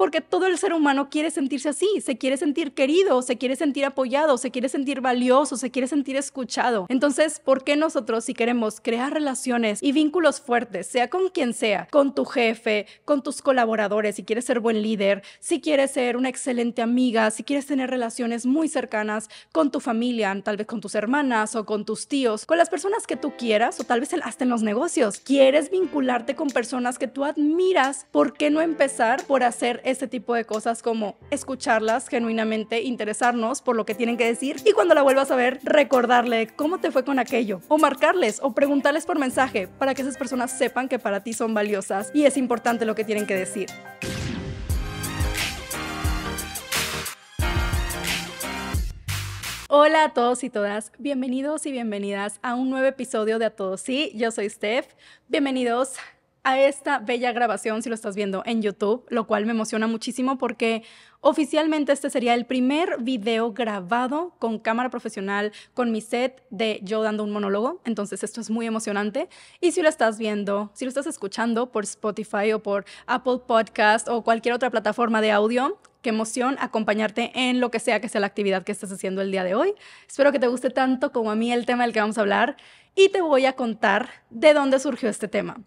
porque todo el ser humano quiere sentirse así, se quiere sentir querido, se quiere sentir apoyado, se quiere sentir valioso, se quiere sentir escuchado. Entonces, ¿por qué nosotros si queremos crear relaciones y vínculos fuertes, sea con quien sea, con tu jefe, con tus colaboradores, si quieres ser buen líder, si quieres ser una excelente amiga, si quieres tener relaciones muy cercanas con tu familia, tal vez con tus hermanas o con tus tíos, con las personas que tú quieras o tal vez hasta en los negocios, quieres vincularte con personas que tú admiras, ¿por qué no empezar por hacer este tipo de cosas como escucharlas genuinamente, interesarnos por lo que tienen que decir y cuando la vuelvas a ver, recordarle cómo te fue con aquello o marcarles o preguntarles por mensaje para que esas personas sepan que para ti son valiosas y es importante lo que tienen que decir. Hola a todos y todas, bienvenidos y bienvenidas a un nuevo episodio de A Todos Sí, yo soy Steph, bienvenidos a esta bella grabación si lo estás viendo en YouTube, lo cual me emociona muchísimo porque oficialmente este sería el primer video grabado con cámara profesional, con mi set de yo dando un monólogo, entonces esto es muy emocionante. Y si lo estás viendo, si lo estás escuchando por Spotify o por Apple Podcast o cualquier otra plataforma de audio, qué emoción acompañarte en lo que sea que sea la actividad que estés haciendo el día de hoy. Espero que te guste tanto como a mí el tema del que vamos a hablar y te voy a contar de dónde surgió este tema.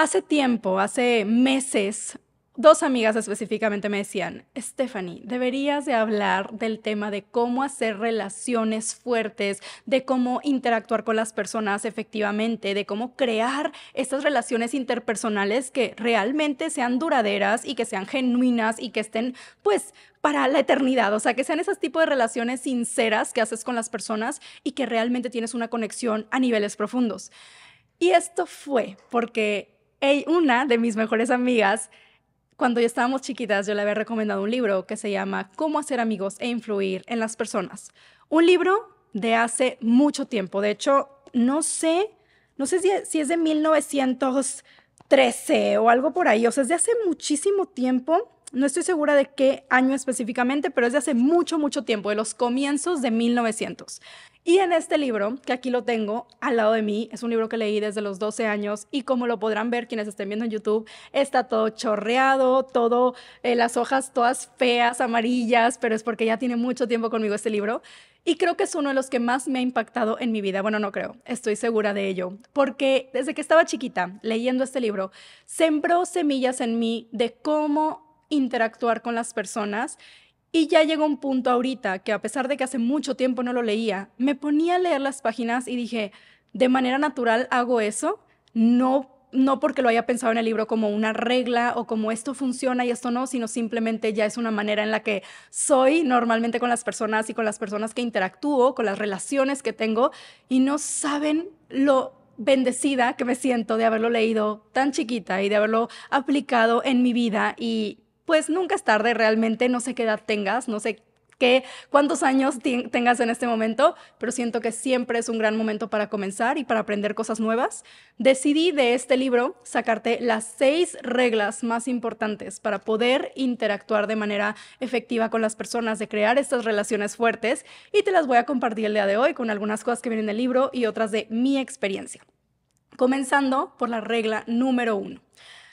Hace tiempo, hace meses, dos amigas específicamente me decían, Stephanie, deberías de hablar del tema de cómo hacer relaciones fuertes, de cómo interactuar con las personas efectivamente, de cómo crear esas relaciones interpersonales que realmente sean duraderas y que sean genuinas y que estén pues para la eternidad, o sea, que sean esos tipos de relaciones sinceras que haces con las personas y que realmente tienes una conexión a niveles profundos. Y esto fue porque una de mis mejores amigas, cuando ya estábamos chiquitas, yo le había recomendado un libro que se llama Cómo hacer amigos e influir en las personas. Un libro de hace mucho tiempo. De hecho, no sé, no sé si, si es de 1913 o algo por ahí. O sea, es de hace muchísimo tiempo. No estoy segura de qué año específicamente, pero es de hace mucho, mucho tiempo, de los comienzos de 1900. Y en este libro, que aquí lo tengo al lado de mí, es un libro que leí desde los 12 años y como lo podrán ver quienes estén viendo en YouTube, está todo chorreado, todo, eh, las hojas todas feas, amarillas, pero es porque ya tiene mucho tiempo conmigo este libro. Y creo que es uno de los que más me ha impactado en mi vida. Bueno, no creo, estoy segura de ello. Porque desde que estaba chiquita, leyendo este libro, sembró semillas en mí de cómo interactuar con las personas y ya llegó un punto ahorita que a pesar de que hace mucho tiempo no lo leía, me ponía a leer las páginas y dije, de manera natural hago eso, no no porque lo haya pensado en el libro como una regla o como esto funciona y esto no, sino simplemente ya es una manera en la que soy normalmente con las personas y con las personas que interactúo, con las relaciones que tengo y no saben lo bendecida que me siento de haberlo leído tan chiquita y de haberlo aplicado en mi vida y pues nunca es tarde realmente, no sé qué edad tengas, no sé qué, cuántos años tengas en este momento, pero siento que siempre es un gran momento para comenzar y para aprender cosas nuevas. Decidí de este libro sacarte las seis reglas más importantes para poder interactuar de manera efectiva con las personas, de crear estas relaciones fuertes y te las voy a compartir el día de hoy con algunas cosas que vienen del libro y otras de mi experiencia. Comenzando por la regla número uno.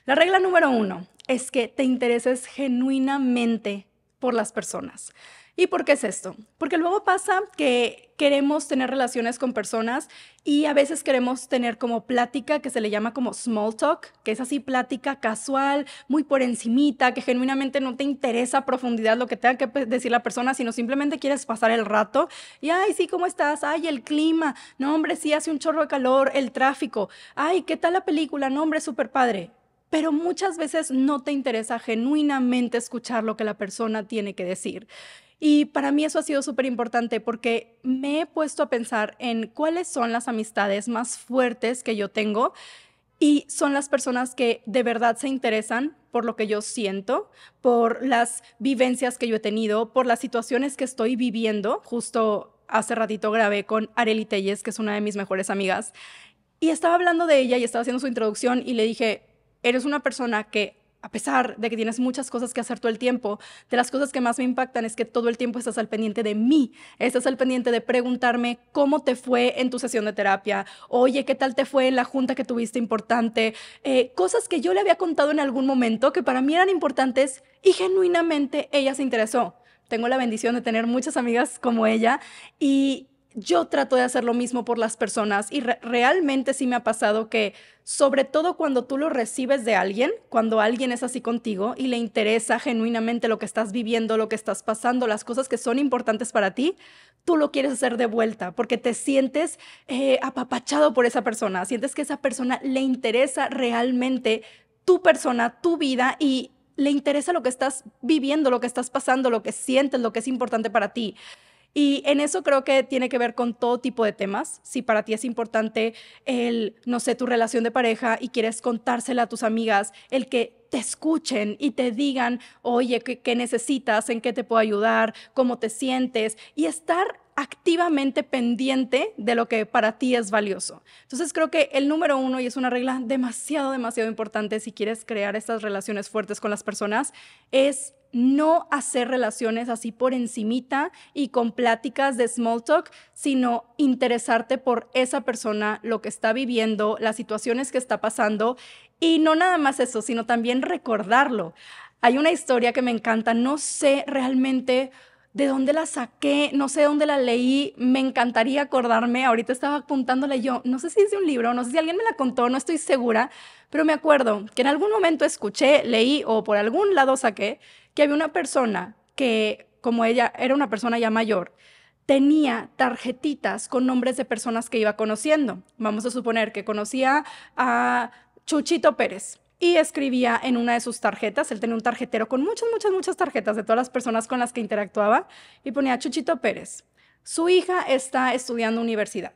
La regla número uno, es que te intereses genuinamente por las personas. ¿Y por qué es esto? Porque luego pasa que queremos tener relaciones con personas y a veces queremos tener como plática que se le llama como small talk, que es así plática casual, muy por encimita, que genuinamente no te interesa a profundidad lo que tenga que decir la persona, sino simplemente quieres pasar el rato y, ay, sí, ¿cómo estás? Ay, el clima, no, hombre, sí, hace un chorro de calor, el tráfico, ay, ¿qué tal la película? No, hombre, súper padre pero muchas veces no te interesa genuinamente escuchar lo que la persona tiene que decir. Y para mí eso ha sido súper importante porque me he puesto a pensar en cuáles son las amistades más fuertes que yo tengo y son las personas que de verdad se interesan por lo que yo siento, por las vivencias que yo he tenido, por las situaciones que estoy viviendo. Justo hace ratito grabé con Areli Telles, que es una de mis mejores amigas, y estaba hablando de ella y estaba haciendo su introducción y le dije, eres una persona que a pesar de que tienes muchas cosas que hacer todo el tiempo, de las cosas que más me impactan es que todo el tiempo estás al pendiente de mí, estás al pendiente de preguntarme cómo te fue en tu sesión de terapia, oye, qué tal te fue en la junta que tuviste importante, eh, cosas que yo le había contado en algún momento que para mí eran importantes y genuinamente ella se interesó. Tengo la bendición de tener muchas amigas como ella y yo trato de hacer lo mismo por las personas y realmente sí me ha pasado que, sobre todo cuando tú lo recibes de alguien, cuando alguien es así contigo y le interesa genuinamente lo que estás viviendo, lo que estás pasando, las cosas que son importantes para ti, tú lo quieres hacer de vuelta porque te sientes eh, apapachado por esa persona, sientes que esa persona le interesa realmente tu persona, tu vida y le interesa lo que estás viviendo, lo que estás pasando, lo que sientes, lo que es importante para ti. Y en eso creo que tiene que ver con todo tipo de temas. Si para ti es importante el, no sé, tu relación de pareja y quieres contársela a tus amigas, el que te escuchen y te digan, oye, ¿qué, necesitas? ¿En qué te puedo ayudar? ¿Cómo te sientes? Y estar activamente pendiente de lo que para ti es valioso. Entonces creo que el número uno, y es una regla demasiado, demasiado importante si quieres crear estas relaciones fuertes con las personas, es no hacer relaciones así por encimita y con pláticas de small talk, sino interesarte por esa persona, lo que está viviendo, las situaciones que está pasando, y no nada más eso, sino también recordarlo. Hay una historia que me encanta, no sé realmente de dónde la saqué, no sé dónde la leí, me encantaría acordarme, ahorita estaba apuntándola yo, no sé si es de un libro, no sé si alguien me la contó, no estoy segura, pero me acuerdo que en algún momento escuché, leí o por algún lado saqué que había una persona que, como ella era una persona ya mayor, tenía tarjetitas con nombres de personas que iba conociendo. Vamos a suponer que conocía a Chuchito Pérez y escribía en una de sus tarjetas, él tenía un tarjetero con muchas, muchas, muchas tarjetas de todas las personas con las que interactuaba y ponía Chuchito Pérez. Su hija está estudiando universidad.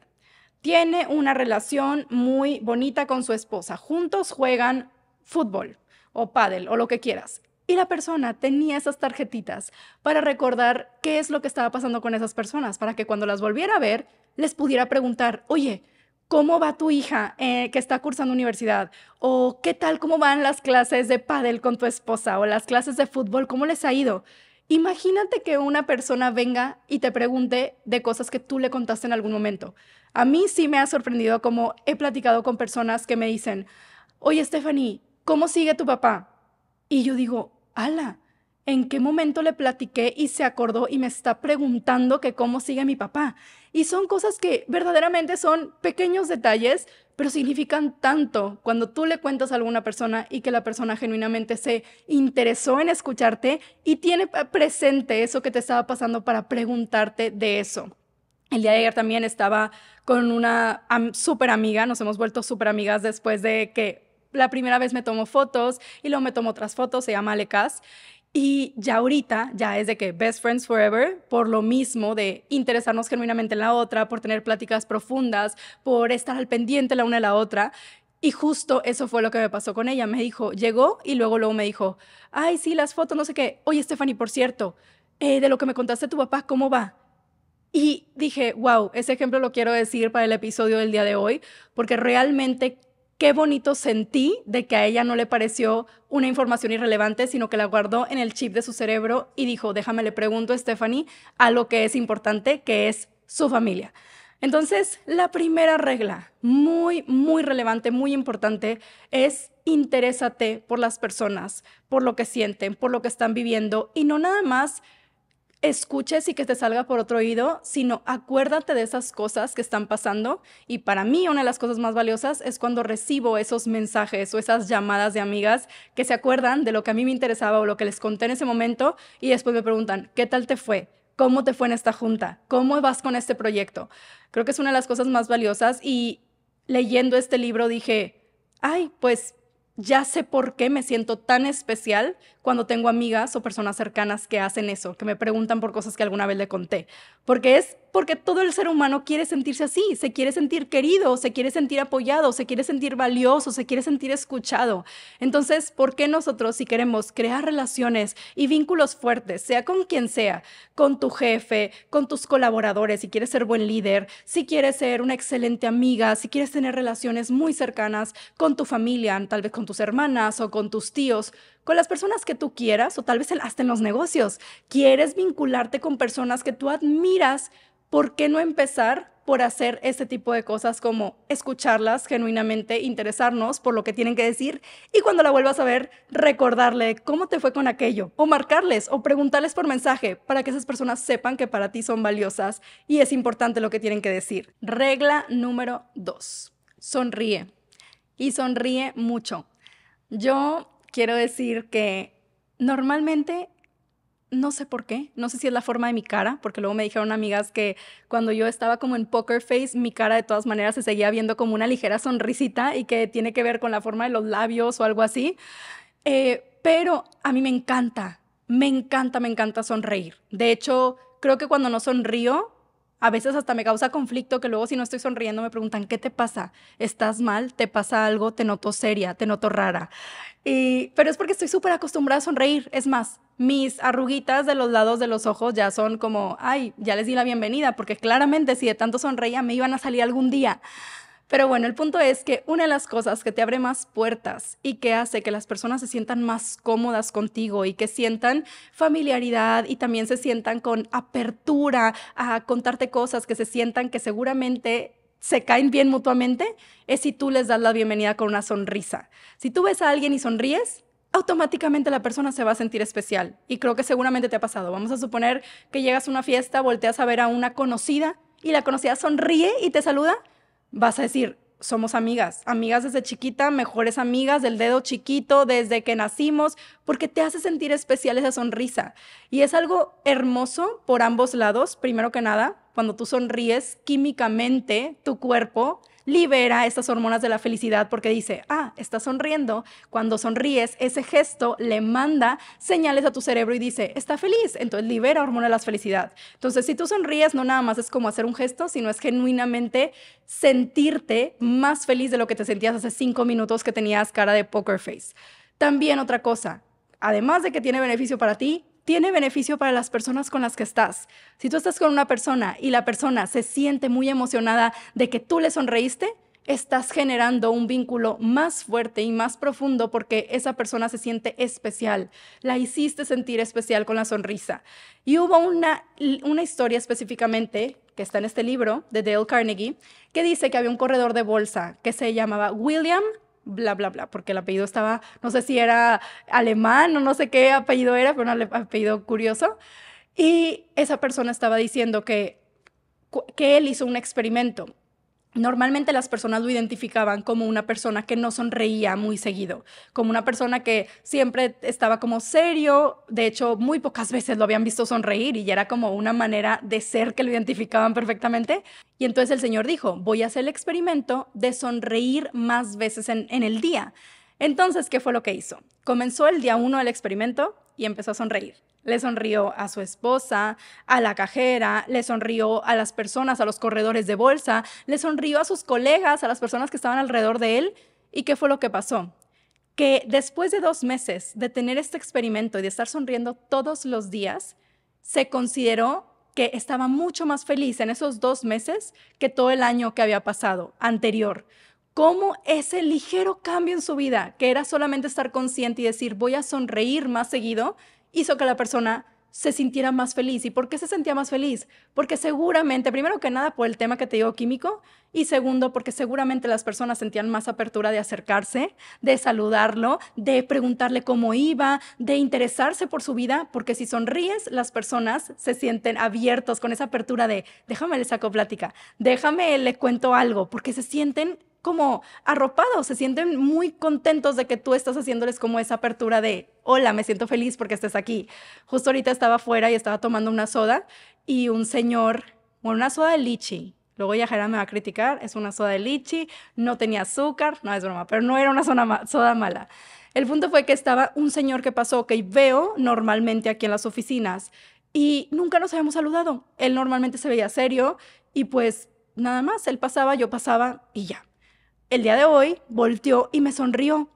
Tiene una relación muy bonita con su esposa. Juntos juegan fútbol o pádel o lo que quieras. Y la persona tenía esas tarjetitas para recordar qué es lo que estaba pasando con esas personas, para que cuando las volviera a ver, les pudiera preguntar, oye, ¿Cómo va tu hija eh, que está cursando universidad? ¿O qué tal, cómo van las clases de pádel con tu esposa? ¿O las clases de fútbol? ¿Cómo les ha ido? Imagínate que una persona venga y te pregunte de cosas que tú le contaste en algún momento. A mí sí me ha sorprendido como he platicado con personas que me dicen, oye Stephanie, ¿cómo sigue tu papá? Y yo digo, ala, ¿en qué momento le platiqué y se acordó y me está preguntando que cómo sigue mi papá? Y son cosas que verdaderamente son pequeños detalles, pero significan tanto cuando tú le cuentas a alguna persona y que la persona genuinamente se interesó en escucharte y tiene presente eso que te estaba pasando para preguntarte de eso. El día de ayer también estaba con una súper amiga, nos hemos vuelto súper amigas después de que la primera vez me tomó fotos y luego me tomó otras fotos, se llama Alecas. Y ya ahorita, ya es de que best friends forever, por lo mismo de interesarnos genuinamente en la otra, por tener pláticas profundas, por estar al pendiente la una de la otra. Y justo eso fue lo que me pasó con ella. Me dijo, llegó y luego luego me dijo, ay, sí, las fotos, no sé qué. Oye, Stephanie, por cierto, eh, de lo que me contaste tu papá, ¿cómo va? Y dije, wow, ese ejemplo lo quiero decir para el episodio del día de hoy, porque realmente qué bonito sentí de que a ella no le pareció una información irrelevante, sino que la guardó en el chip de su cerebro y dijo, déjame le pregunto a Stephanie a lo que es importante, que es su familia. Entonces, la primera regla, muy, muy relevante, muy importante, es interésate por las personas, por lo que sienten, por lo que están viviendo y no nada más escuches y que te salga por otro oído, sino acuérdate de esas cosas que están pasando. Y para mí una de las cosas más valiosas es cuando recibo esos mensajes o esas llamadas de amigas que se acuerdan de lo que a mí me interesaba o lo que les conté en ese momento y después me preguntan, ¿qué tal te fue? ¿Cómo te fue en esta junta? ¿Cómo vas con este proyecto? Creo que es una de las cosas más valiosas y leyendo este libro dije, ay, pues ya sé por qué me siento tan especial cuando tengo amigas o personas cercanas que hacen eso, que me preguntan por cosas que alguna vez le conté. Porque es porque todo el ser humano quiere sentirse así, se quiere sentir querido, se quiere sentir apoyado, se quiere sentir valioso, se quiere sentir escuchado. Entonces, ¿por qué nosotros si queremos crear relaciones y vínculos fuertes, sea con quien sea, con tu jefe, con tus colaboradores, si quieres ser buen líder, si quieres ser una excelente amiga, si quieres tener relaciones muy cercanas con tu familia, tal vez con tus hermanas o con tus tíos, con las personas que tú quieras o tal vez hasta en los negocios. Quieres vincularte con personas que tú admiras, ¿por qué no empezar por hacer este tipo de cosas como escucharlas genuinamente, interesarnos por lo que tienen que decir y cuando la vuelvas a ver, recordarle cómo te fue con aquello o marcarles o preguntarles por mensaje para que esas personas sepan que para ti son valiosas y es importante lo que tienen que decir. Regla número dos: Sonríe. Y sonríe mucho. Yo quiero decir que normalmente no sé por qué, no sé si es la forma de mi cara, porque luego me dijeron amigas que cuando yo estaba como en poker face, mi cara de todas maneras se seguía viendo como una ligera sonrisita y que tiene que ver con la forma de los labios o algo así. Eh, pero a mí me encanta, me encanta, me encanta sonreír. De hecho, creo que cuando no sonrío, a veces hasta me causa conflicto que luego si no estoy sonriendo me preguntan, ¿qué te pasa? ¿Estás mal? ¿Te pasa algo? ¿Te noto seria? ¿Te noto rara? Y, pero es porque estoy súper acostumbrada a sonreír. Es más, mis arruguitas de los lados de los ojos ya son como, ay, ya les di la bienvenida, porque claramente si de tanto sonreía me iban a salir algún día. Pero bueno, el punto es que una de las cosas que te abre más puertas y que hace que las personas se sientan más cómodas contigo y que sientan familiaridad y también se sientan con apertura a contarte cosas, que se sientan que seguramente se caen bien mutuamente, es si tú les das la bienvenida con una sonrisa. Si tú ves a alguien y sonríes, automáticamente la persona se va a sentir especial. Y creo que seguramente te ha pasado. Vamos a suponer que llegas a una fiesta, volteas a ver a una conocida y la conocida sonríe y te saluda vas a decir, somos amigas, amigas desde chiquita, mejores amigas del dedo chiquito, desde que nacimos, porque te hace sentir especial esa sonrisa. Y es algo hermoso por ambos lados, primero que nada, cuando tú sonríes, químicamente tu cuerpo libera estas hormonas de la felicidad porque dice, ah, estás sonriendo. Cuando sonríes, ese gesto le manda señales a tu cerebro y dice, está feliz. Entonces libera hormonas de la felicidad. Entonces, si tú sonríes, no nada más es como hacer un gesto, sino es genuinamente sentirte más feliz de lo que te sentías hace cinco minutos que tenías cara de poker face. También otra cosa, además de que tiene beneficio para ti, tiene beneficio para las personas con las que estás. Si tú estás con una persona y la persona se siente muy emocionada de que tú le sonreíste, estás generando un vínculo más fuerte y más profundo porque esa persona se siente especial. La hiciste sentir especial con la sonrisa. Y hubo una, una historia específicamente que está en este libro de Dale Carnegie, que dice que había un corredor de bolsa que se llamaba William bla, bla, bla, porque el apellido estaba, no sé si era alemán o no sé qué apellido era, pero un apellido curioso. Y esa persona estaba diciendo que, que él hizo un experimento Normalmente las personas lo identificaban como una persona que no sonreía muy seguido, como una persona que siempre estaba como serio, de hecho muy pocas veces lo habían visto sonreír y ya era como una manera de ser que lo identificaban perfectamente. Y entonces el Señor dijo, voy a hacer el experimento de sonreír más veces en, el día. Entonces, ¿qué fue lo que hizo? Comenzó el día uno del experimento y empezó a sonreír. Le sonrió a su esposa, a la cajera, le sonrió a las personas, a los corredores de bolsa, le sonrió a sus colegas, a las personas que estaban alrededor de él. ¿Y qué fue lo que pasó? Que después de dos meses de tener este experimento y de estar sonriendo todos los días, se consideró que estaba mucho más feliz en esos dos meses que todo el año que había pasado anterior cómo ese ligero cambio en su vida, que era solamente estar consciente y decir, voy a sonreír más seguido, hizo que la persona se sintiera más feliz. ¿Y por qué se sentía más feliz? Porque seguramente, primero que nada, por el tema que te digo químico, y segundo, porque seguramente las personas sentían más apertura de acercarse, de saludarlo, de preguntarle cómo iba, de interesarse por su vida, porque si sonríes, las personas se sienten abiertos con esa apertura de, déjame le saco plática, déjame le cuento algo, porque se sienten como arropados, se sienten muy contentos de que tú estás haciéndoles como esa apertura de, hola, me siento feliz porque estés aquí. Justo ahorita estaba fuera y estaba tomando una soda y un señor, bueno, una soda de lichi. Luego ya me va a criticar, es una soda de lichi, no tenía azúcar, no es broma, pero no era una soda, soda mala. El punto fue que estaba un señor que pasó, que veo normalmente aquí en las oficinas, y nunca nos habíamos saludado. Él normalmente se veía serio y pues nada más, él pasaba, yo pasaba y ya el día de hoy volteó y me sonrió.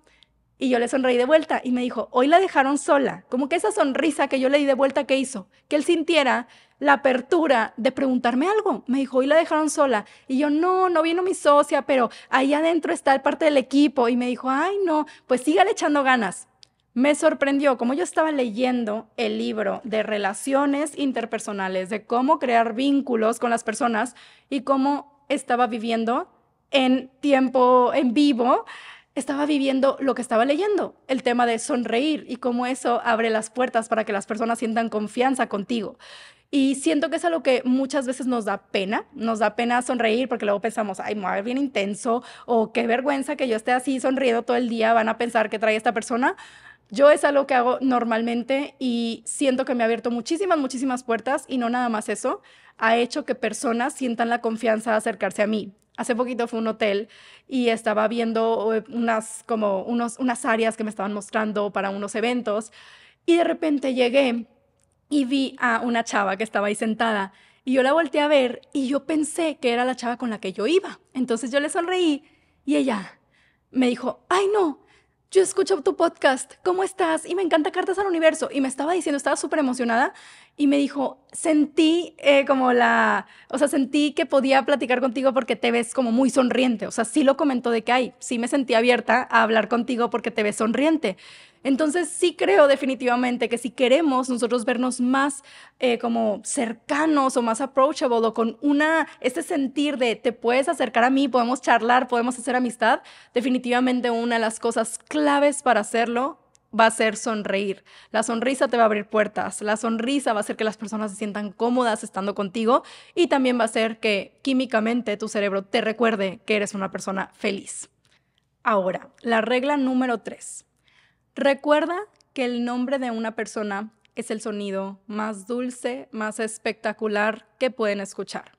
Y yo le sonreí de vuelta y me dijo, hoy la dejaron sola. Como que esa sonrisa que yo le di de vuelta ¿qué hizo, que él sintiera la apertura de preguntarme algo. Me dijo, hoy la dejaron sola. Y yo, no, no vino mi socia, pero ahí adentro está el parte del equipo. Y me dijo, ay, no, pues sígale echando ganas. Me sorprendió como yo estaba leyendo el libro de relaciones interpersonales, de cómo crear vínculos con las personas y cómo estaba viviendo en tiempo en vivo, estaba viviendo lo que estaba leyendo, el tema de sonreír y cómo eso abre las puertas para que las personas sientan confianza contigo. Y siento que es algo que muchas veces nos da pena, nos da pena sonreír porque luego pensamos, ay, me bien intenso o qué vergüenza que yo esté así sonriendo todo el día, van a pensar que trae esta persona. Yo es algo que hago normalmente y siento que me ha abierto muchísimas, muchísimas puertas y no nada más eso, ha hecho que personas sientan la confianza de acercarse a mí hace poquito fue un hotel y estaba viendo eh, unas, como unos, unas áreas que me estaban mostrando para unos eventos y de repente llegué y vi a una chava que estaba ahí sentada y yo la volteé a ver y yo pensé que era la chava con la que yo iba. Entonces yo le sonreí y ella me dijo, ay no, yo escucho tu podcast, ¿cómo estás? Y me encanta Cartas al Universo. Y me estaba diciendo, estaba súper emocionada y me dijo, sentí eh, como la, o sea, sentí que podía platicar contigo porque te ves como muy sonriente. O sea, sí lo comentó de que, hay, sí me sentí abierta a hablar contigo porque te ves sonriente. Entonces sí creo definitivamente que si queremos nosotros vernos más eh, como cercanos o más approachable o con una, este sentir de te puedes acercar a mí, podemos charlar, podemos hacer amistad, definitivamente una de las cosas claves para hacerlo va a ser sonreír. La sonrisa te va a abrir puertas, la sonrisa va a hacer que las personas se sientan cómodas estando contigo y también va a hacer que químicamente tu cerebro te recuerde que eres una persona feliz. Ahora, la regla número tres. Recuerda que el nombre de una persona es el sonido más dulce, más espectacular que pueden escuchar.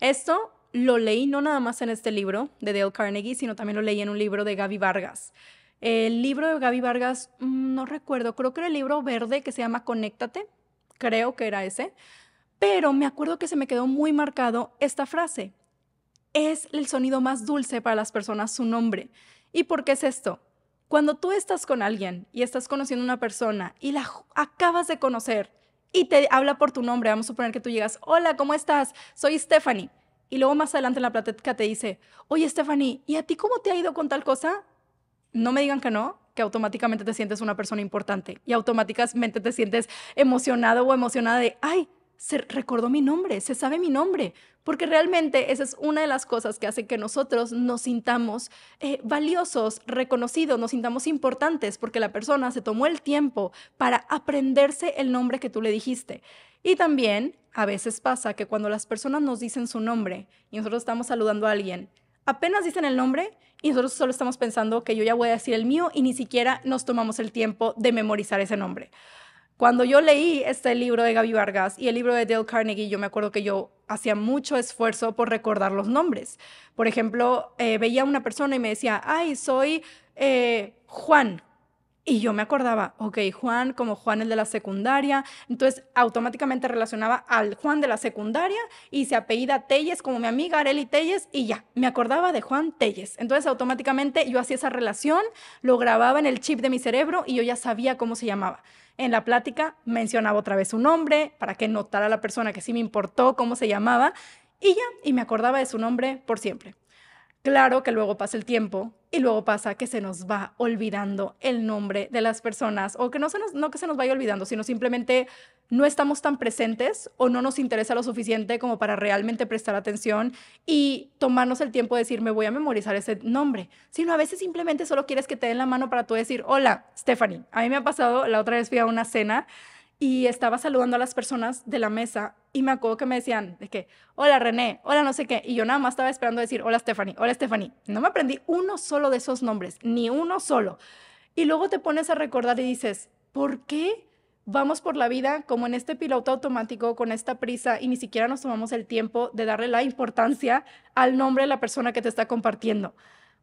Esto lo leí no nada más en este libro de Dale Carnegie, sino también lo leí en un libro de Gaby Vargas. El libro de Gaby Vargas, mm, no recuerdo, creo que era el libro verde que se llama Conéctate, creo que era ese, pero me acuerdo que se me quedó muy marcado esta frase. Es el sonido más dulce para las personas su nombre. ¿Y por qué es esto? Cuando tú estás con alguien y estás conociendo a una persona y la acabas de conocer y te habla por tu nombre, vamos a suponer que tú llegas, hola, ¿cómo estás? Soy Stephanie. Y luego más adelante en la plática te dice, oye Stephanie, ¿y a ti cómo te ha ido con tal cosa? No me digan que no, que automáticamente te sientes una persona importante y automáticamente te sientes emocionado o emocionada de, ay, se recordó mi nombre, se sabe mi nombre, porque realmente esa es una de las cosas que hace que nosotros nos sintamos eh, valiosos, reconocidos, nos sintamos importantes, porque la persona se tomó el tiempo para aprenderse el nombre que tú le dijiste. Y también a veces pasa que cuando las personas nos dicen su nombre y nosotros estamos saludando a alguien, apenas dicen el nombre y nosotros solo estamos pensando que yo ya voy a decir el mío y ni siquiera nos tomamos el tiempo de memorizar ese nombre. Cuando yo leí este libro de Gaby Vargas y el libro de Dale Carnegie, yo me acuerdo que yo hacía mucho esfuerzo por recordar los nombres. Por ejemplo, eh, veía a una persona y me decía, ay, soy eh, Juan. Y yo me acordaba, ok, Juan, como Juan el de la secundaria, entonces automáticamente relacionaba al Juan de la secundaria y se apellida Telles como mi amiga Areli Telles y ya, me acordaba de Juan Telles. Entonces automáticamente yo hacía esa relación, lo grababa en el chip de mi cerebro y yo ya sabía cómo se llamaba en la plática mencionaba otra vez su nombre para que notara la persona que sí me importó cómo se llamaba y ya, y me acordaba de su nombre por siempre. Claro que luego pasa el tiempo y luego pasa que se nos va olvidando el nombre de las personas o que no, se nos, no que se nos vaya olvidando, sino simplemente no estamos tan presentes o no nos interesa lo suficiente como para realmente prestar atención y tomarnos el tiempo de decir, me voy a memorizar ese nombre, sino a veces simplemente solo quieres que te den la mano para tú decir, hola, Stephanie. A mí me ha pasado, la otra vez fui a una cena y estaba saludando a las personas de la mesa y me acuerdo que me decían de que, hola René, hola no sé qué, y yo nada más estaba esperando decir, hola Stephanie, hola Stephanie. No me aprendí uno solo de esos nombres, ni uno solo. Y luego te pones a recordar y dices, ¿por qué vamos por la vida como en este piloto automático, con esta prisa, y ni siquiera nos tomamos el tiempo de darle la importancia al nombre de la persona que te está compartiendo?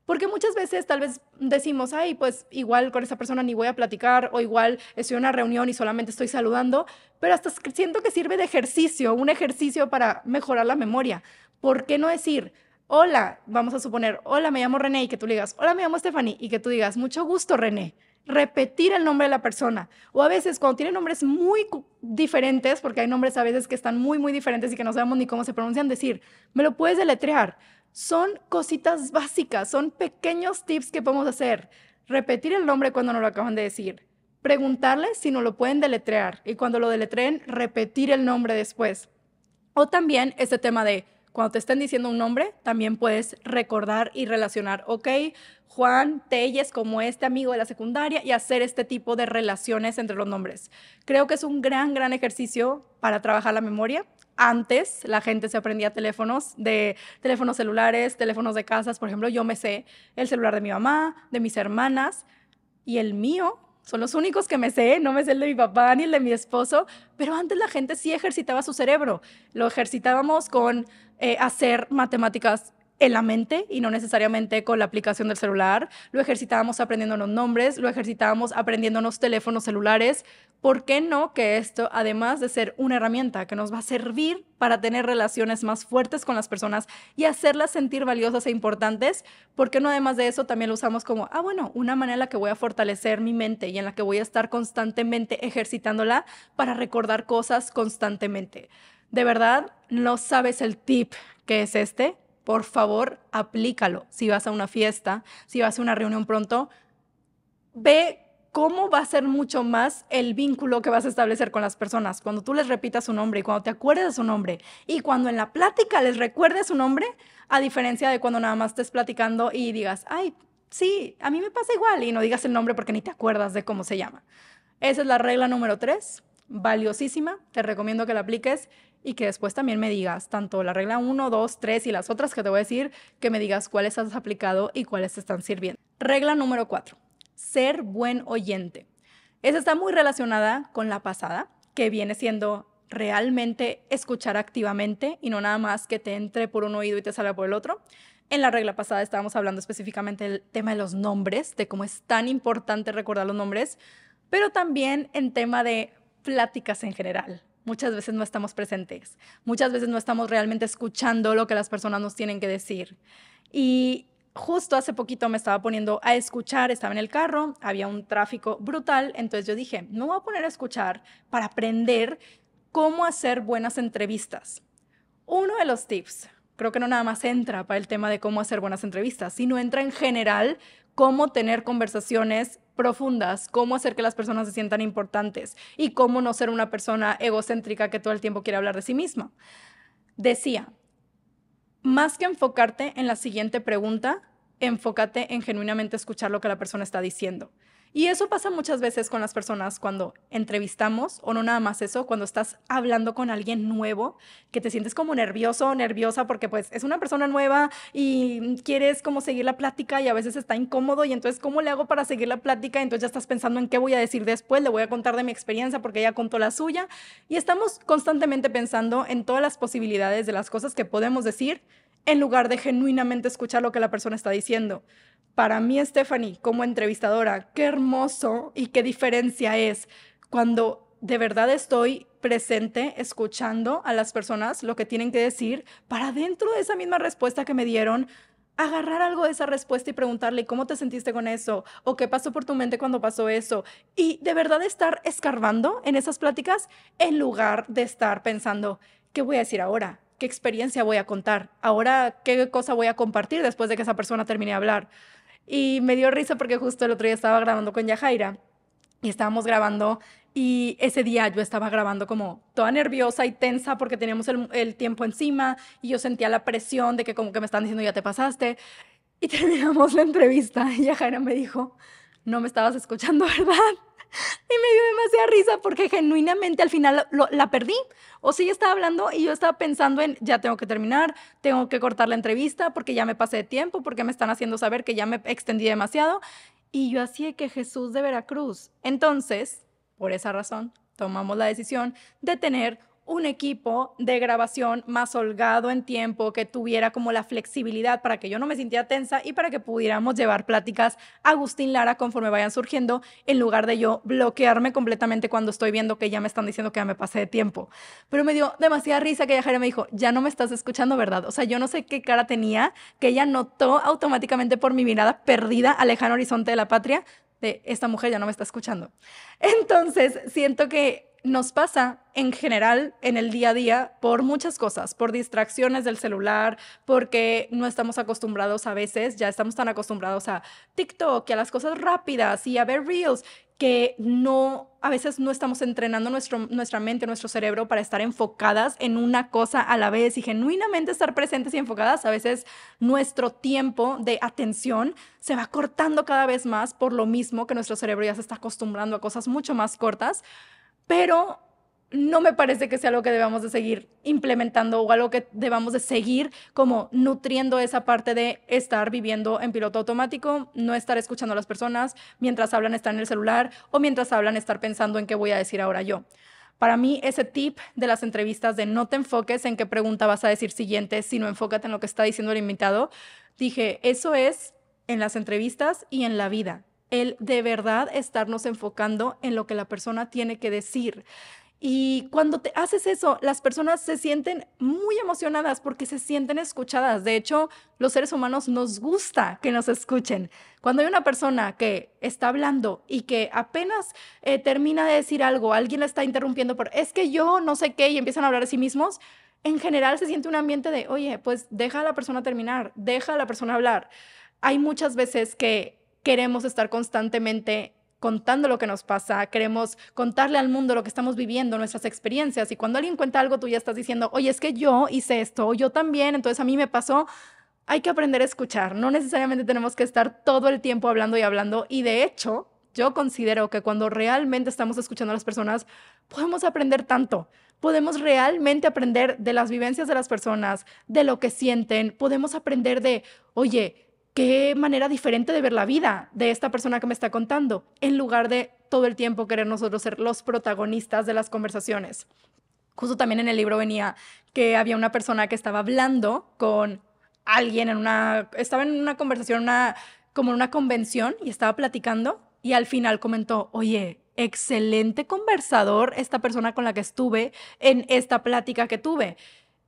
Porque muchas veces tal vez decimos, ay, pues igual con esa persona ni voy a platicar o igual estoy en una reunión y solamente estoy saludando, pero hasta siento que sirve de ejercicio, un ejercicio para mejorar la memoria. ¿Por qué no decir, hola, vamos a suponer, hola, me llamo René y que tú le digas, hola, me llamo Stephanie y que tú digas, mucho gusto, René? repetir el nombre de la persona. O a veces cuando tiene nombres muy diferentes, porque hay nombres a veces que están muy, muy diferentes y que no sabemos ni cómo se pronuncian, decir, me lo puedes deletrear son cositas básicas, son pequeños tips que podemos hacer. Repetir el nombre cuando nos lo acaban de decir. Preguntarles si no lo pueden deletrear y cuando lo deletreen, repetir el nombre después. O también este tema de cuando te estén diciendo un nombre, también puedes recordar y relacionar, ok, Juan Telles como este amigo de la secundaria y hacer este tipo de relaciones entre los nombres. Creo que es un gran, gran ejercicio para trabajar la memoria antes la gente se aprendía teléfonos de teléfonos celulares, teléfonos de casas. Por ejemplo, yo me sé el celular de mi mamá, de mis hermanas y el mío. Son los únicos que me sé, no me sé el de mi papá ni el de mi esposo, pero antes la gente sí ejercitaba su cerebro. Lo ejercitábamos con eh, hacer matemáticas en la mente y no necesariamente con la aplicación del celular. Lo ejercitábamos aprendiéndonos nombres, lo ejercitábamos aprendiéndonos teléfonos celulares. ¿Por qué no que esto, además de ser una herramienta que nos va a servir para tener relaciones más fuertes con las personas y hacerlas sentir valiosas e importantes, ¿por qué no además de eso también lo usamos como, ah, bueno, una manera la que voy a fortalecer mi mente y en la que voy a estar constantemente ejercitándola para recordar cosas constantemente? De verdad, no sabes el tip que es este por favor, aplícalo. Si vas a una fiesta, si vas a una reunión pronto, ve cómo va a ser mucho más el vínculo que vas a establecer con las personas. Cuando tú les repitas su nombre y cuando te acuerdes de su nombre y cuando en la plática les recuerdes su nombre, a diferencia de cuando nada más estés platicando y digas, ay, sí, a mí me pasa igual y no digas el nombre porque ni te acuerdas de cómo se llama. Esa es la regla número tres valiosísima, te recomiendo que la apliques y que después también me digas, tanto la regla 1, 2, 3 y las otras que te voy a decir, que me digas cuáles has aplicado y cuáles te están sirviendo. Regla número 4, ser buen oyente. Esa está muy relacionada con la pasada, que viene siendo realmente escuchar activamente y no nada más que te entre por un oído y te salga por el otro. En la regla pasada estábamos hablando específicamente del tema de los nombres, de cómo es tan importante recordar los nombres, pero también en tema de pláticas en general. Muchas veces no estamos presentes, muchas veces no estamos realmente escuchando lo que las personas nos tienen que decir. Y justo hace poquito me estaba poniendo a escuchar, estaba en el carro, había un tráfico brutal, entonces yo dije, me voy a poner a escuchar para aprender cómo hacer buenas entrevistas. Uno de los tips, creo que no nada más entra para el tema de cómo hacer buenas entrevistas, sino entra en general cómo tener conversaciones profundas, cómo hacer que las personas se sientan importantes y cómo no ser una persona egocéntrica que todo el tiempo quiere hablar de sí misma. Decía, más que enfocarte en la siguiente pregunta, enfócate en genuinamente escuchar lo que la persona está diciendo. Y eso pasa muchas veces con las personas cuando entrevistamos, o no nada más eso, cuando estás hablando con alguien nuevo, que te sientes como nervioso, o nerviosa, porque pues es una persona nueva y quieres como seguir la plática y a veces está incómodo y entonces, ¿cómo le hago para seguir la plática? Entonces ya estás pensando en qué voy a decir después, le voy a contar de mi experiencia porque ella contó la suya. Y estamos constantemente pensando en todas las posibilidades de las cosas que podemos decir en lugar de genuinamente escuchar lo que la persona está diciendo para mí, Stephanie, como entrevistadora, qué hermoso y qué diferencia es cuando de verdad estoy presente escuchando a las personas lo que tienen que decir para dentro de esa misma respuesta que me dieron agarrar algo de esa respuesta y preguntarle cómo te sentiste con eso o qué pasó por tu mente cuando pasó eso y de verdad estar escarbando en esas pláticas en lugar de estar pensando qué voy a decir ahora, qué experiencia voy a contar, ahora qué cosa voy a compartir después de que esa persona termine de hablar. Y me dio risa porque justo el otro día estaba grabando con Yajaira y estábamos grabando y ese día yo estaba grabando como toda nerviosa y tensa porque teníamos el, tiempo encima y yo sentía la presión de que como que me están diciendo ya te pasaste. Y terminamos la entrevista y Yajaira me dijo, no me estabas escuchando, ¿verdad? y me dio demasiada risa porque genuinamente al final la perdí. O sea, ella estaba hablando y yo estaba pensando en, ya tengo que terminar, tengo que cortar la entrevista porque ya me pasé de tiempo, porque me están haciendo saber que ya me extendí demasiado. Y yo así que Jesús de Veracruz. Entonces, por esa razón, tomamos la decisión de tener un equipo de grabación más holgado en tiempo, que tuviera como la flexibilidad para que yo no me sintiera tensa y para que pudiéramos llevar pláticas a Agustín Lara conforme vayan surgiendo, en lugar de yo bloquearme completamente cuando estoy viendo que ya me están diciendo que ya me pasé de tiempo. Pero me dio demasiada risa que ella me dijo, ya no me estás escuchando, ¿verdad? O sea, yo no sé qué cara tenía, que ella notó automáticamente por mi mirada perdida a lejano horizonte de la patria, de esta mujer ya no me está escuchando. Entonces, siento que nos pasa en general en el día a día por muchas cosas, por distracciones del celular, porque no estamos acostumbrados a veces, ya estamos tan acostumbrados a TikTok y a las cosas rápidas y a ver reels, que no, a veces no estamos entrenando nuestro, nuestra mente, nuestro cerebro para estar enfocadas en una cosa a la vez y genuinamente estar presentes y enfocadas. A veces nuestro tiempo de atención se va cortando cada vez más por lo mismo que nuestro cerebro ya se está acostumbrando a cosas mucho más cortas, pero no me parece que sea algo que debamos de seguir implementando o algo que debamos de seguir como nutriendo esa parte de estar viviendo en piloto automático, no estar escuchando a las personas, mientras hablan estar en el celular o mientras hablan estar pensando en qué voy a decir ahora yo. Para mí ese tip de las entrevistas de no te enfoques en qué pregunta vas a decir siguiente, sino enfócate en lo que está diciendo el invitado, dije, eso es en las entrevistas y en la vida el de verdad estarnos enfocando en lo que la persona tiene que decir. Y cuando te haces eso, las personas se sienten muy emocionadas porque se sienten escuchadas. De hecho, los seres humanos nos gusta que nos escuchen. Cuando hay una persona que está hablando y que apenas eh, termina de decir algo, alguien la está interrumpiendo por, es que yo no sé qué, y empiezan a hablar de sí mismos, en general se siente un ambiente de, oye, pues deja a la persona terminar, deja a la persona hablar. Hay muchas veces que queremos estar constantemente contando lo que nos pasa, queremos contarle al mundo lo que estamos viviendo, nuestras experiencias. Y cuando alguien cuenta algo, tú ya estás diciendo, oye, es que yo hice esto, o yo también, entonces a mí me pasó. Hay que aprender a escuchar, no necesariamente tenemos que estar todo el tiempo hablando y hablando. Y de hecho, yo considero que cuando realmente estamos escuchando a las personas, podemos aprender tanto. Podemos realmente aprender de las vivencias de las personas, de lo que sienten. Podemos aprender de, oye, qué manera diferente de ver la vida de esta persona que me está contando, en lugar de todo el tiempo querer nosotros ser los protagonistas de las conversaciones. Justo también en el libro venía que había una persona que estaba hablando con alguien en una, estaba en una conversación, una, como en una convención y estaba platicando y al final comentó, oye, excelente conversador esta persona con la que estuve en esta plática que tuve.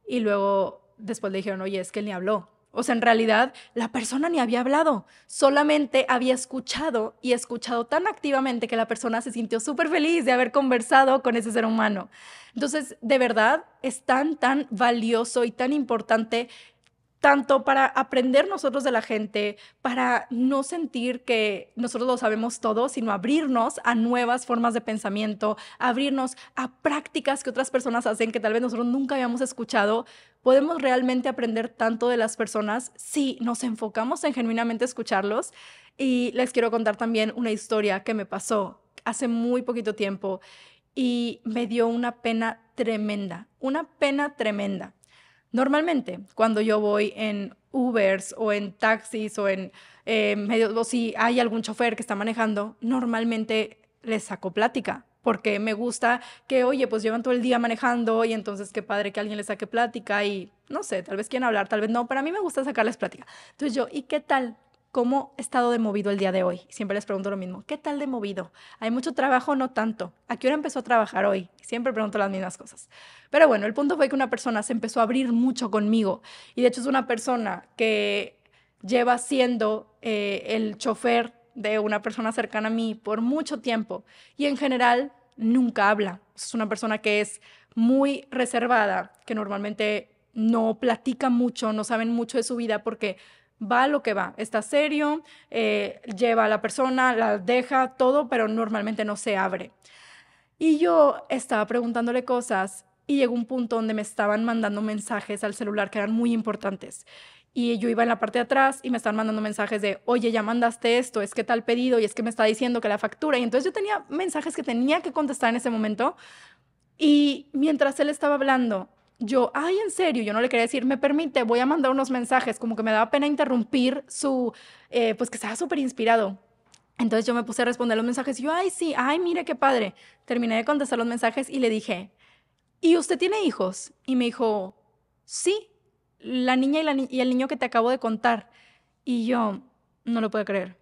Y luego después le dijeron, oye, es que él ni habló. O sea, en realidad la persona ni había hablado, solamente había escuchado y escuchado tan activamente que la persona se sintió súper feliz de haber conversado con ese ser humano. Entonces, de verdad, es tan, tan valioso y tan importante tanto para aprender nosotros de la gente, para no sentir que nosotros lo sabemos todo, sino abrirnos a nuevas formas de pensamiento, abrirnos a prácticas que otras personas hacen que tal vez nosotros nunca habíamos escuchado, podemos realmente aprender tanto de las personas si nos enfocamos en genuinamente escucharlos. Y les quiero contar también una historia que me pasó hace muy poquito tiempo y me dio una pena tremenda, una pena tremenda. Normalmente, cuando yo voy en Ubers o en taxis o en eh, medios, o si hay algún chofer que está manejando, normalmente les saco plática porque me gusta que, oye, pues llevan todo el día manejando y entonces qué padre que alguien les saque plática y no sé, tal vez quieren hablar, tal vez no, para mí me gusta sacarles plática. Entonces yo, ¿y qué tal? ¿Cómo he estado de movido el día de hoy? Siempre les pregunto lo mismo, ¿qué tal de movido? ¿Hay mucho trabajo o no tanto? ¿A qué hora empezó a trabajar hoy? Siempre pregunto las mismas cosas. Pero bueno, el punto fue que una persona se empezó a abrir mucho conmigo y de hecho es una persona que lleva siendo eh, el chofer de una persona cercana a mí por mucho tiempo y en general nunca habla. Es una persona que es muy reservada, que normalmente no platica mucho, no saben mucho de su vida porque va lo que va, está serio, eh, lleva a la persona, la deja todo, pero normalmente no se abre. Y yo estaba preguntándole cosas y llegó un punto donde me estaban mandando mensajes al celular que eran muy importantes y yo iba en la parte de atrás y me estaban mandando mensajes de, oye, ya mandaste esto, es que tal pedido y es que me está diciendo que la factura. Y entonces yo tenía mensajes que tenía que contestar en ese momento. Y mientras él estaba hablando, yo, ay, en serio, yo no le quería decir, me permite, voy a mandar unos mensajes, como que me daba pena interrumpir su, eh, pues que estaba súper inspirado. Entonces yo me puse a responder los mensajes y yo, ay, sí, ay, mire qué padre. Terminé de contestar los mensajes y le dije, ¿y usted tiene hijos? Y me dijo, sí la niña y, el niño que te acabo de contar. Y yo no lo puedo creer.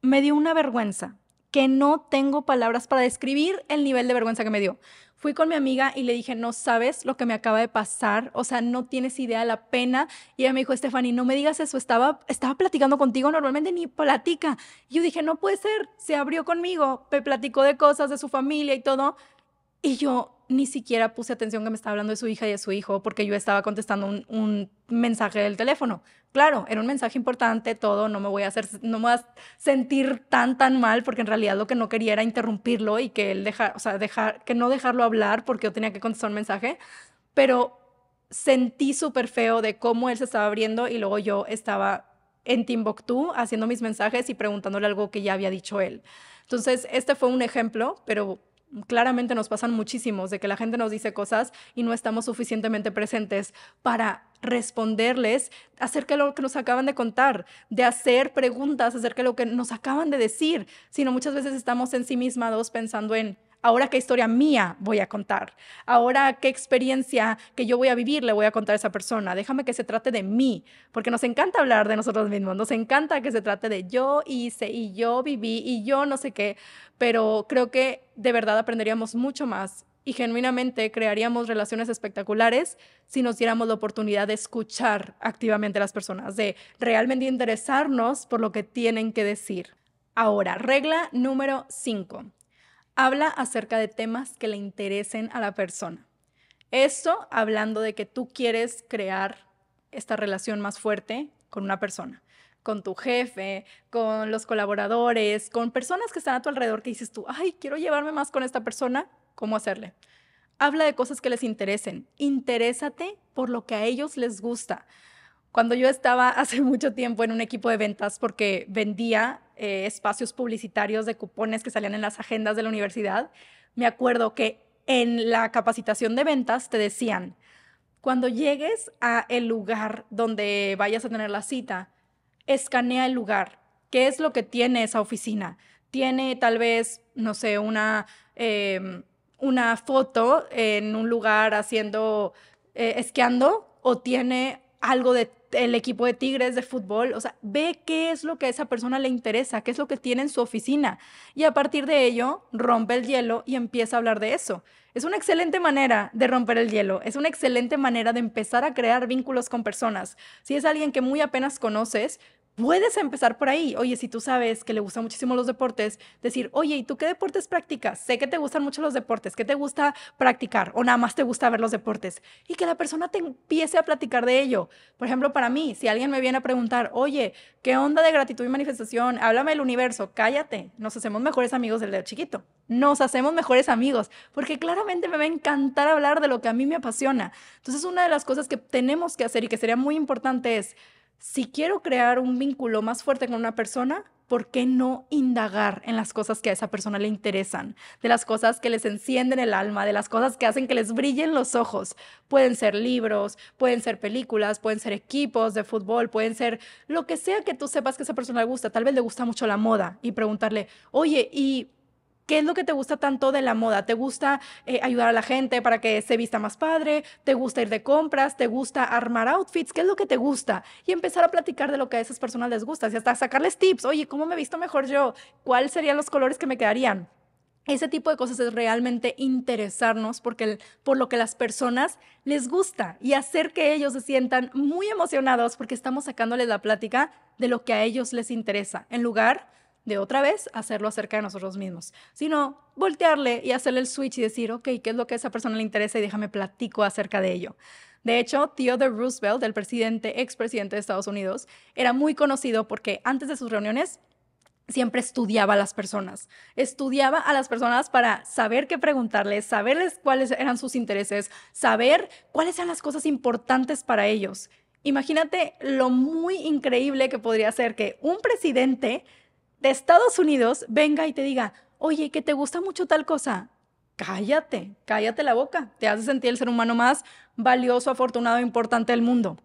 Me dio una vergüenza que no tengo palabras para describir el nivel de vergüenza que me dio. Fui con mi amiga y le dije, no sabes lo que me acaba de pasar, o sea, no tienes idea de la pena. Y ella me dijo, Stephanie, no me digas eso, estaba, estaba platicando contigo, normalmente ni platica. yo dije, no puede ser, se abrió conmigo, me platicó de cosas de su familia y todo, y yo ni siquiera puse atención que me estaba hablando de su hija y de su hijo porque yo estaba contestando un, mensaje del teléfono. Claro, era un mensaje importante, todo, no me voy a hacer, no sentir tan, tan mal porque en realidad lo que no quería era interrumpirlo y que él dejar, o sea, dejar, que no dejarlo hablar porque yo tenía que contestar un mensaje, pero sentí súper feo de cómo él se estaba abriendo y luego yo estaba en Timbuktu haciendo mis mensajes y preguntándole algo que ya había dicho él. Entonces, este fue un ejemplo, pero claramente nos pasan muchísimos, de que la gente nos dice cosas y no estamos suficientemente presentes para responderles acerca de lo que nos acaban de contar, de hacer preguntas acerca de lo que nos acaban de decir, sino muchas veces estamos en sí dos pensando en, ahora qué historia mía voy a contar, ahora qué experiencia que yo voy a vivir le voy a contar a esa persona, déjame que se trate de mí, porque nos encanta hablar de nosotros mismos, nos encanta que se trate de yo hice y yo viví y yo no sé qué, pero creo que de verdad aprenderíamos mucho más y genuinamente crearíamos relaciones espectaculares si nos diéramos la oportunidad de escuchar activamente a las personas, de realmente interesarnos por lo que tienen que decir. Ahora, regla número 5. Habla acerca de temas que le interesen a la persona. Esto hablando de que tú quieres crear esta relación más fuerte con una persona, con tu jefe, con los colaboradores, con personas que están a tu alrededor que dices tú, ay, quiero llevarme más con esta persona, ¿cómo hacerle? Habla de cosas que les interesen. Interésate por lo que a ellos les gusta. Cuando yo estaba hace mucho tiempo en un equipo de ventas porque vendía eh, espacios publicitarios de cupones que salían en las agendas de la universidad, me acuerdo que en la capacitación de ventas te decían, cuando llegues a el lugar donde vayas a tener la cita, escanea el lugar. ¿Qué es lo que tiene esa oficina? Tiene tal vez, no sé, una, em, una foto en un lugar haciendo, eh, esquiando, o tiene algo de el equipo de Tigres de fútbol, o sea, ve qué es lo que a esa persona le interesa, qué es lo que tiene en su oficina. Y a partir de ello, rompe el hielo y empieza a hablar de eso. Es una excelente manera de romper el hielo, es una excelente manera de empezar a crear vínculos con personas. Si es alguien que muy apenas conoces, puedes empezar por ahí. Oye, si tú sabes que le gustan muchísimo los deportes, decir, oye, ¿y tú qué deportes practicas? Sé que te gustan mucho los deportes, ¿qué te gusta practicar? O nada más te gusta ver los deportes. Y que la persona te empiece a platicar de ello. Por ejemplo, para mí, si alguien me viene a preguntar, oye, ¿qué onda de gratitud y manifestación? Háblame del universo, cállate. Nos hacemos mejores amigos del dedo chiquito. Nos hacemos mejores amigos, porque claramente me va a encantar hablar de lo que a mí me apasiona. Entonces, una de las cosas que tenemos que hacer y que sería muy importante es si quiero crear un vínculo más fuerte con una persona, ¿por qué no indagar en las cosas que a esa persona le interesan? De las cosas que les encienden el alma, de las cosas que hacen que les brillen los ojos. Pueden ser libros, pueden ser películas, pueden ser equipos de fútbol, pueden ser lo que sea que tú sepas que a esa persona le gusta. Tal vez le gusta mucho la moda y preguntarle, oye, ¿y ¿Qué es lo que te gusta tanto de la moda? ¿Te gusta eh, ayudar a la gente para que se vista más padre? ¿Te gusta ir de compras? ¿Te gusta armar outfits? ¿Qué es lo que te gusta? Y empezar a platicar de lo que a esas personas les gusta, y hasta sacarles tips. Oye, ¿cómo me visto mejor yo? ¿Cuáles serían los colores que me quedarían? Ese tipo de cosas es realmente interesarnos porque por lo que las personas les gusta y hacer que ellos se sientan muy emocionados porque estamos sacándoles la plática de lo que a ellos les interesa, en lugar de otra vez hacerlo acerca de nosotros mismos, sino voltearle y hacerle el switch y decir, ok, ¿qué es lo que a esa persona le interesa y déjame platico acerca de ello? De hecho, Theodore Roosevelt, el presidente, expresidente de Estados Unidos, era muy conocido porque antes de sus reuniones siempre estudiaba a las personas. Estudiaba a las personas para saber qué preguntarles, saberles cuáles eran sus intereses, saber cuáles eran las cosas importantes para ellos. Imagínate lo muy increíble que podría ser que un presidente de Estados Unidos venga y te diga, oye, que te gusta mucho tal cosa, cállate, cállate la boca. Te hace sentir el ser humano más valioso, afortunado, e importante del mundo.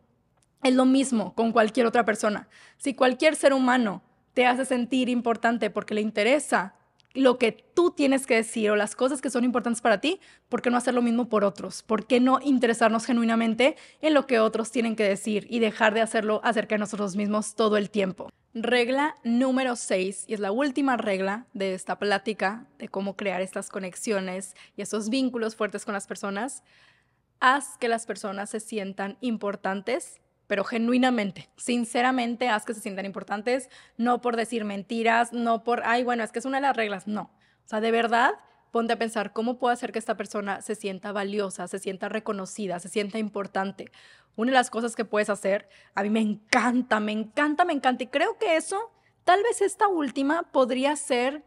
Es lo mismo con cualquier otra persona. Si cualquier ser humano te hace sentir importante porque le interesa lo que tú tienes que decir o las cosas que son importantes para ti, ¿por qué no hacer lo mismo por otros? ¿Por qué no interesarnos genuinamente en lo que otros tienen que decir y dejar de hacerlo acerca de nosotros mismos todo el tiempo? Regla número 6, y es la última regla de esta plática de cómo crear estas conexiones y esos vínculos fuertes con las personas, haz que las personas se sientan importantes pero genuinamente, sinceramente, haz que se sientan importantes, no por decir mentiras, no por, ay, bueno, es que es una de las reglas, no. O sea, de verdad, ponte a pensar cómo puedo hacer que esta persona se sienta valiosa, se sienta reconocida, se sienta importante. Una de las cosas que puedes hacer, a mí me encanta, me encanta, me encanta, y creo que eso, tal vez esta última podría ser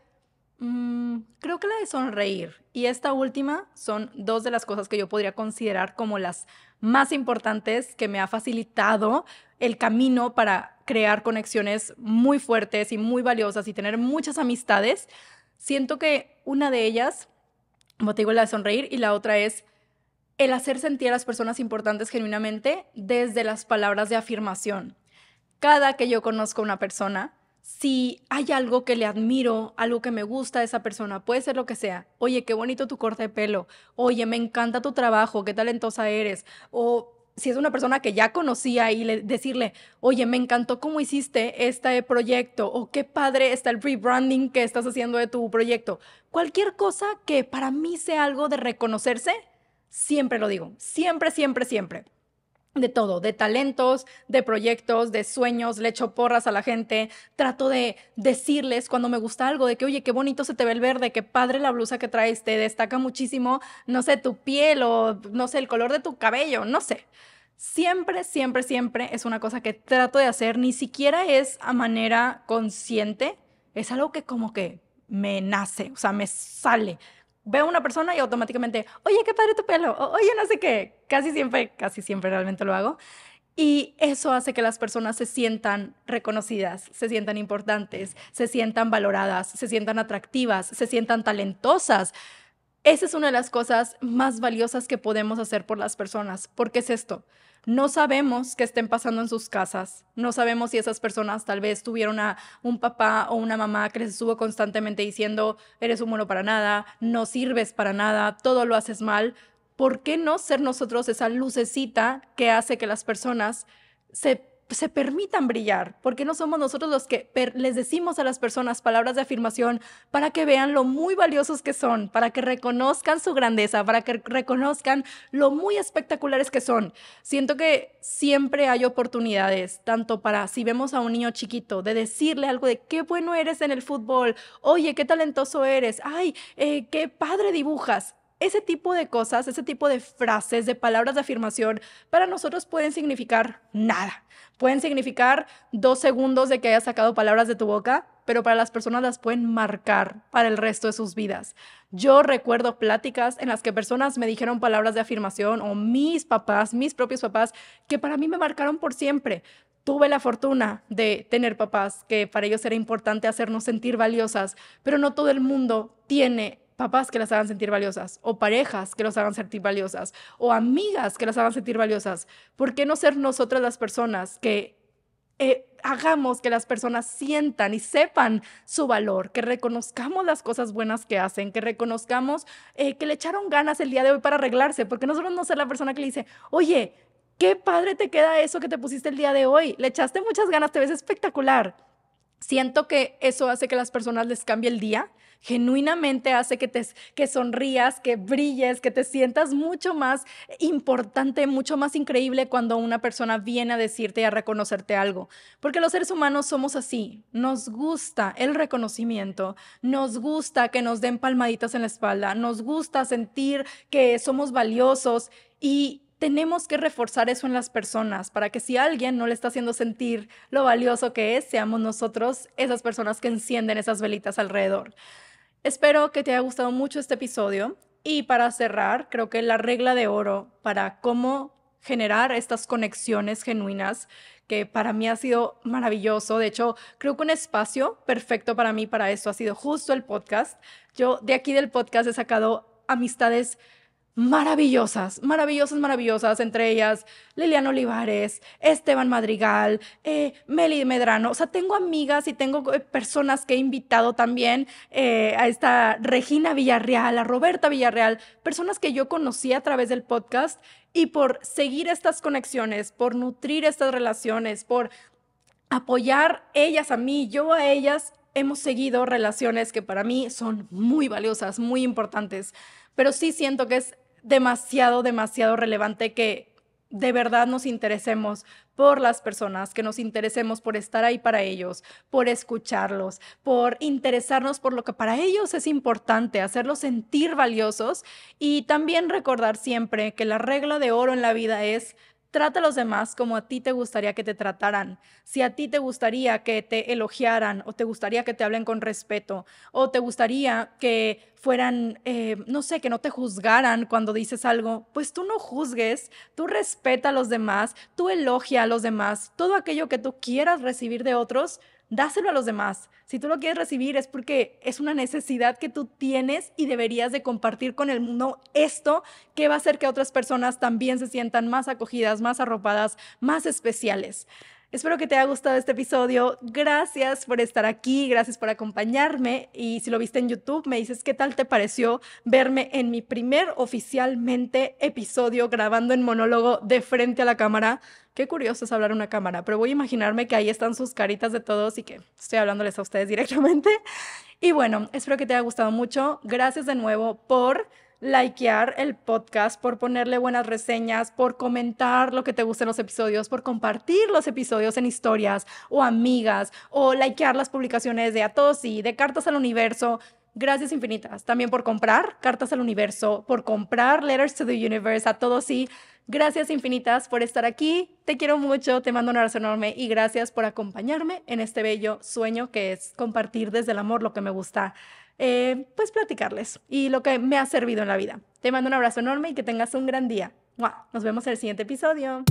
Mm, creo que la de sonreír y esta última son dos de las cosas que yo podría considerar como las más importantes que me ha facilitado el camino para crear conexiones muy fuertes y muy valiosas y tener muchas amistades. Siento que una de ellas, como te la de sonreír y la otra es el hacer sentir a las personas importantes genuinamente desde las palabras de afirmación. Cada que yo conozco a una persona, si hay algo que le admiro, algo que me gusta a esa persona, puede ser lo que sea. Oye, qué bonito tu corte de pelo. Oye, me encanta tu trabajo, qué talentosa eres. O si es una persona que ya conocía y decirle, oye, me encantó cómo hiciste este proyecto o qué padre está el rebranding que estás haciendo de tu proyecto. Cualquier cosa que para mí sea algo de reconocerse, siempre lo digo, siempre, siempre, siempre de todo, de talentos, de proyectos, de sueños, le echo porras a la gente, trato de decirles cuando me gusta algo, de que, oye, qué bonito se te ve el verde, qué padre la blusa que traes, te destaca muchísimo, no sé, tu piel o, no sé, el color de tu cabello, no sé. Siempre, siempre, siempre es una cosa que trato de hacer, ni siquiera es a manera consciente, es algo que como que me nace, o sea, me sale, veo a una persona y automáticamente, oye, qué padre tu pelo, oye, no sé qué. Casi siempre, casi siempre realmente lo hago. Y eso hace que las personas se sientan reconocidas, se sientan importantes, se sientan valoradas, se sientan atractivas, se sientan talentosas. Esa es una de las cosas más valiosas que podemos hacer por las personas, porque es esto. No sabemos qué estén pasando en sus casas, no sabemos si esas personas tal vez tuvieron a un papá o una mamá que les estuvo constantemente diciendo, eres un mono para nada, no sirves para nada, todo lo haces mal. ¿Por qué no ser nosotros esa lucecita que hace que las personas se se permitan brillar, porque no somos nosotros los que les decimos a las personas palabras de afirmación para que vean lo muy valiosos que son, para que reconozcan su grandeza, para que reconozcan lo muy espectaculares que son. Siento que siempre hay oportunidades, tanto para si vemos a un niño chiquito, de decirle algo de qué bueno eres en el fútbol, oye, qué talentoso eres, ay, eh, qué padre dibujas. Ese tipo de cosas, ese tipo de frases, de palabras de afirmación, para nosotros pueden significar nada. Pueden significar dos segundos de que hayas sacado palabras de tu boca, pero para las personas las pueden marcar para el resto de sus vidas. Yo recuerdo pláticas en las que personas me dijeron palabras de afirmación o mis papás, mis propios papás, que para mí me marcaron por siempre. Tuve la fortuna de tener papás que para ellos era importante hacernos sentir valiosas, pero no todo el mundo tiene papás que las hagan sentir valiosas, o parejas que los hagan sentir valiosas, o amigas que las hagan sentir valiosas. ¿Por qué no ser nosotras las personas que eh, hagamos que las personas sientan y sepan su valor, que reconozcamos las cosas buenas que hacen, que reconozcamos eh, que le echaron ganas el día de hoy para arreglarse, porque nosotros no ser la persona que le dice, oye, qué padre te queda eso que te pusiste el día de hoy, le echaste muchas ganas, te ves espectacular. Siento que eso hace que las personas les cambie el día genuinamente hace que, te, sonrías, que brilles, que te sientas mucho más importante, mucho más increíble cuando una persona viene a decirte y a reconocerte algo. Porque los seres humanos somos así, nos gusta el reconocimiento, nos gusta que nos den palmaditas en la espalda, nos gusta sentir que somos valiosos y tenemos que reforzar eso en las personas para que si alguien no le está haciendo sentir lo valioso que es, seamos nosotros esas personas que encienden esas velitas alrededor. Espero que te haya gustado mucho este episodio y para cerrar, creo que la regla de oro para cómo generar estas conexiones genuinas que para mí ha sido maravilloso. De hecho, creo que un espacio perfecto para mí para eso ha sido justo el podcast. Yo de aquí del podcast he sacado amistades maravillosas, maravillosas, maravillosas, entre ellas Liliana Olivares, Esteban Madrigal, eh, Meli Medrano. O sea, tengo amigas y tengo eh, personas que he invitado también eh, a esta Regina Villarreal, a Roberta Villarreal, personas que yo conocí a través del podcast y por seguir estas conexiones, por nutrir estas relaciones, por apoyar ellas a mí, yo a ellas, hemos seguido relaciones que para mí son muy valiosas, muy importantes pero sí siento que es demasiado, demasiado relevante que de verdad nos interesemos por las personas, que nos interesemos por estar ahí para ellos, por escucharlos, por interesarnos por lo que para ellos es importante, hacerlos sentir valiosos y también recordar siempre que la regla de oro en la vida es Trata a los demás como a ti te gustaría que te trataran. Si a ti te gustaría que te elogiaran o te gustaría que te hablen con respeto o te gustaría que fueran, eh, no sé, que no te juzgaran cuando dices algo, pues tú no juzgues, tú respeta a los demás, tú elogia a los demás. Todo aquello que tú quieras recibir de otros, dáselo a los demás. Si tú lo quieres recibir es porque es una necesidad que tú tienes y deberías de compartir con el mundo esto que va a hacer que otras personas también se sientan más acogidas, más arropadas, más especiales. Espero que te haya gustado este episodio. Gracias por estar aquí, gracias por acompañarme. Y si lo viste en YouTube, me dices qué tal te pareció verme en mi primer oficialmente episodio grabando en monólogo de frente a la cámara. Qué curioso es hablar a una cámara, pero voy a imaginarme que ahí están sus caritas de todos y que estoy hablándoles a ustedes directamente. Y bueno, espero que te haya gustado mucho. Gracias de nuevo por likear el podcast, por ponerle buenas reseñas, por comentar lo que te gusten los episodios, por compartir los episodios en historias o amigas, o likear las publicaciones de A y de Cartas al Universo. Gracias infinitas. También por comprar Cartas al Universo, por comprar Letters to the Universe, a todos y Gracias infinitas por estar aquí. Te quiero mucho, te mando un abrazo enorme y gracias por acompañarme en este bello sueño que es compartir desde el amor lo que me gusta eh, pues platicarles y lo que me ha servido en la vida. Te mando un abrazo enorme y que tengas un gran día. Nos vemos en el siguiente episodio.